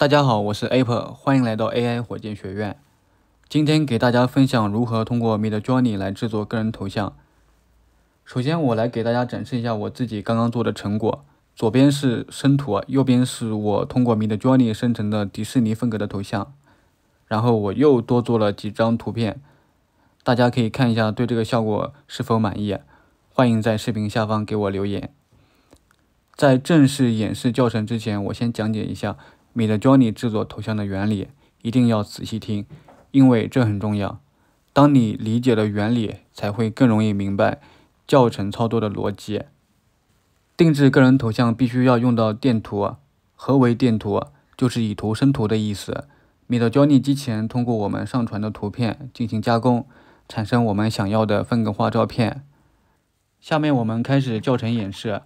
大家好，我是 Apple，欢迎来到 AI 火箭学院。今天给大家分享如何通过 Mid Journey 来制作个人头像。首先，我来给大家展示一下我自己刚刚做的成果，左边是生图，右边是我通过 Mid Journey 生成的迪士尼风格的头像。然后我又多做了几张图片，大家可以看一下对这个效果是否满意，欢迎在视频下方给我留言。在正式演示教程之前，我先讲解一下。r 的教你制作头像的原理，一定要仔细听，因为这很重要。当你理解了原理，才会更容易明白教程操作的逻辑。定制个人头像必须要用到电图，何为电图？就是以图生图的意思。r 的教你机器人通过我们上传的图片进行加工，产生我们想要的风格化照片。下面我们开始教程演示，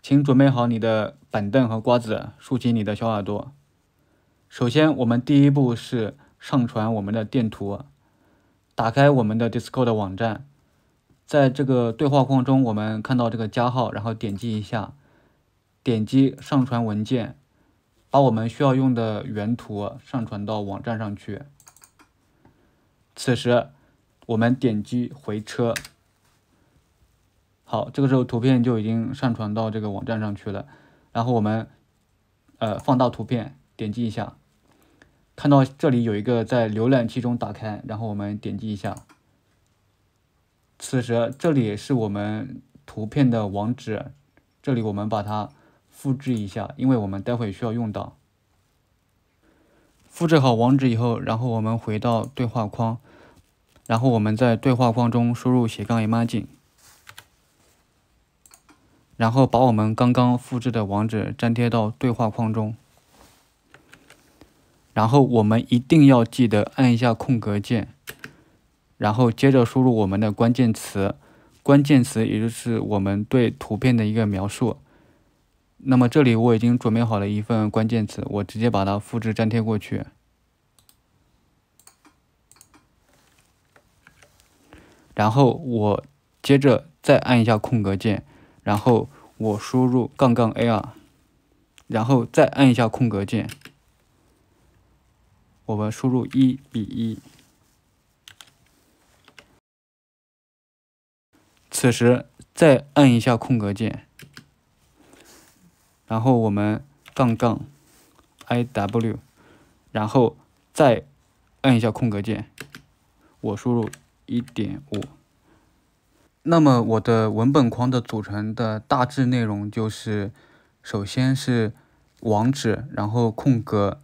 请准备好你的板凳和瓜子，竖起你的小耳朵。首先，我们第一步是上传我们的电图。打开我们的 Discord 网站，在这个对话框中，我们看到这个加号，然后点击一下，点击上传文件，把我们需要用的原图上传到网站上去。此时，我们点击回车。好，这个时候图片就已经上传到这个网站上去了。然后我们，呃，放大图片，点击一下。看到这里有一个在浏览器中打开，然后我们点击一下。此时这里是我们图片的网址，这里我们把它复制一下，因为我们待会需要用到。复制好网址以后，然后我们回到对话框，然后我们在对话框中输入斜杠 image，然后把我们刚刚复制的网址粘贴到对话框中。然后我们一定要记得按一下空格键，然后接着输入我们的关键词，关键词也就是我们对图片的一个描述。那么这里我已经准备好了一份关键词，我直接把它复制粘贴过去。然后我接着再按一下空格键，然后我输入“杠杠 ar”，然后再按一下空格键。我们输入一比一，此时再按一下空格键，然后我们杠杠 i w，然后再按一下空格键，我输入一点五。那么我的文本框的组成的大致内容就是，首先是网址，然后空格。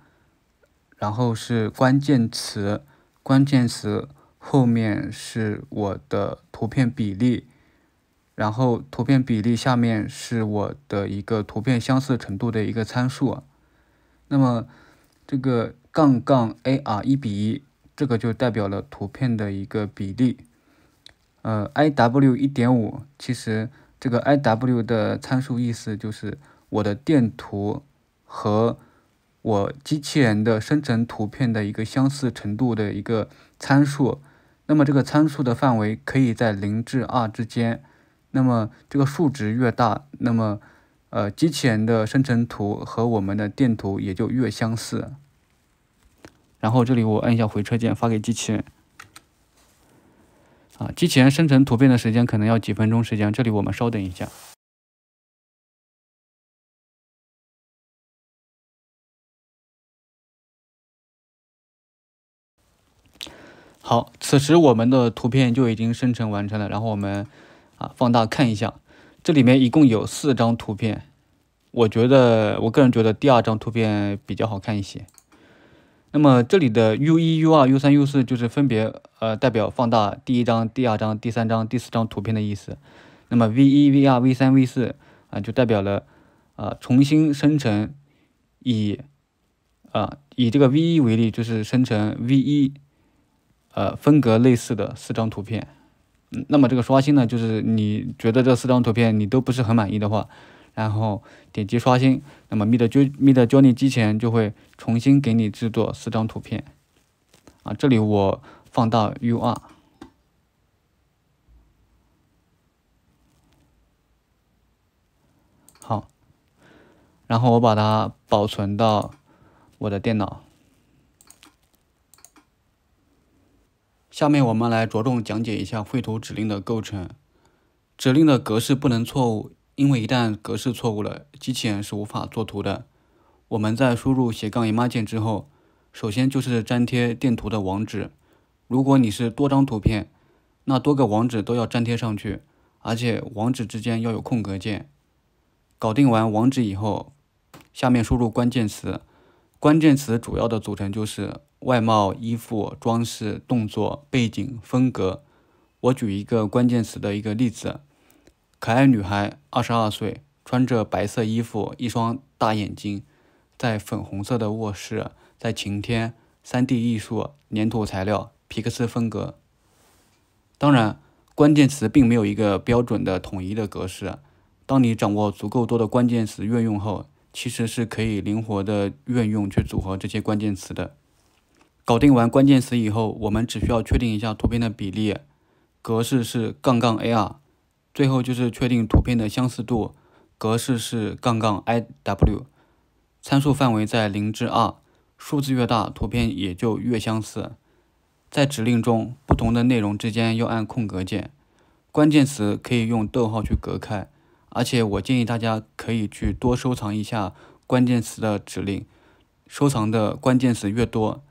然后是关键词，关键词后面是我的图片比例，然后图片比例下面是我的一个图片相似程度的一个参数。那么这个杠杠 AR 一比一，这个就代表了图片的一个比例。呃，IW 一点五，其实这个 IW 的参数意思就是我的电图和。我机器人的生成图片的一个相似程度的一个参数，那么这个参数的范围可以在零至二之间，那么这个数值越大，那么呃机器人的生成图和我们的电图也就越相似。然后这里我按一下回车键发给机器人，啊，机器人生成图片的时间可能要几分钟时间，这里我们稍等一下。好，此时我们的图片就已经生成完成了。然后我们啊放大看一下，这里面一共有四张图片。我觉得，我个人觉得第二张图片比较好看一些。那么这里的 U 一、U 二、U 三、U 四就是分别呃代表放大第一张、第二张、第三张、第四张图片的意思。那么 V 一、V 二、V 三、V 四啊就代表了呃重新生成以啊以这个 V 一为例，就是生成 V 一。呃，风格类似的四张图片。嗯，那么这个刷新呢，就是你觉得这四张图片你都不是很满意的话，然后点击刷新，那么 MidJourney 机器人就会重新给你制作四张图片。啊，这里我放大 u R。好，然后我把它保存到我的电脑。下面我们来着重讲解一下绘图指令的构成。指令的格式不能错误，因为一旦格式错误了，机器人是无法作图的。我们在输入斜杠 m 号键之后，首先就是粘贴电图的网址。如果你是多张图片，那多个网址都要粘贴上去，而且网址之间要有空格键。搞定完网址以后，下面输入关键词。关键词主要的组成就是外貌、衣服、装饰、动作、背景、风格。我举一个关键词的一个例子：可爱女孩，二十二岁，穿着白色衣服，一双大眼睛，在粉红色的卧室，在晴天，3D 艺术，粘土材料，皮克斯风格。当然，关键词并没有一个标准的统一的格式。当你掌握足够多的关键词运用后。其实是可以灵活的运用去组合这些关键词的。搞定完关键词以后，我们只需要确定一下图片的比例，格式是杠杠 ar，最后就是确定图片的相似度，格式是杠杠 iw，参数范围在零至二，数字越大图片也就越相似。在指令中，不同的内容之间要按空格键，关键词可以用逗号去隔开。而且我建议大家可以去多收藏一下关键词的指令，收藏的关键词越多，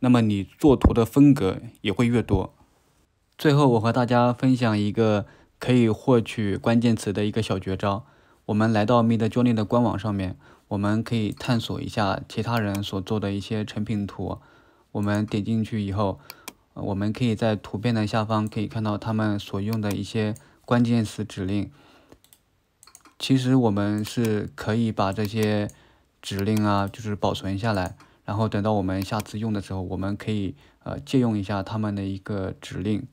那么你做图的风格也会越多。最后，我和大家分享一个可以获取关键词的一个小绝招。我们来到 Mid Journey 的官网上面，我们可以探索一下其他人所做的一些成品图。我们点进去以后，我们可以在图片的下方可以看到他们所用的一些关键词指令。其实我们是可以把这些指令啊，就是保存下来，然后等到我们下次用的时候，我们可以呃借用一下他们的一个指令。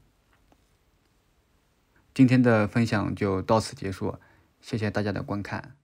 今天的分享就到此结束，谢谢大家的观看。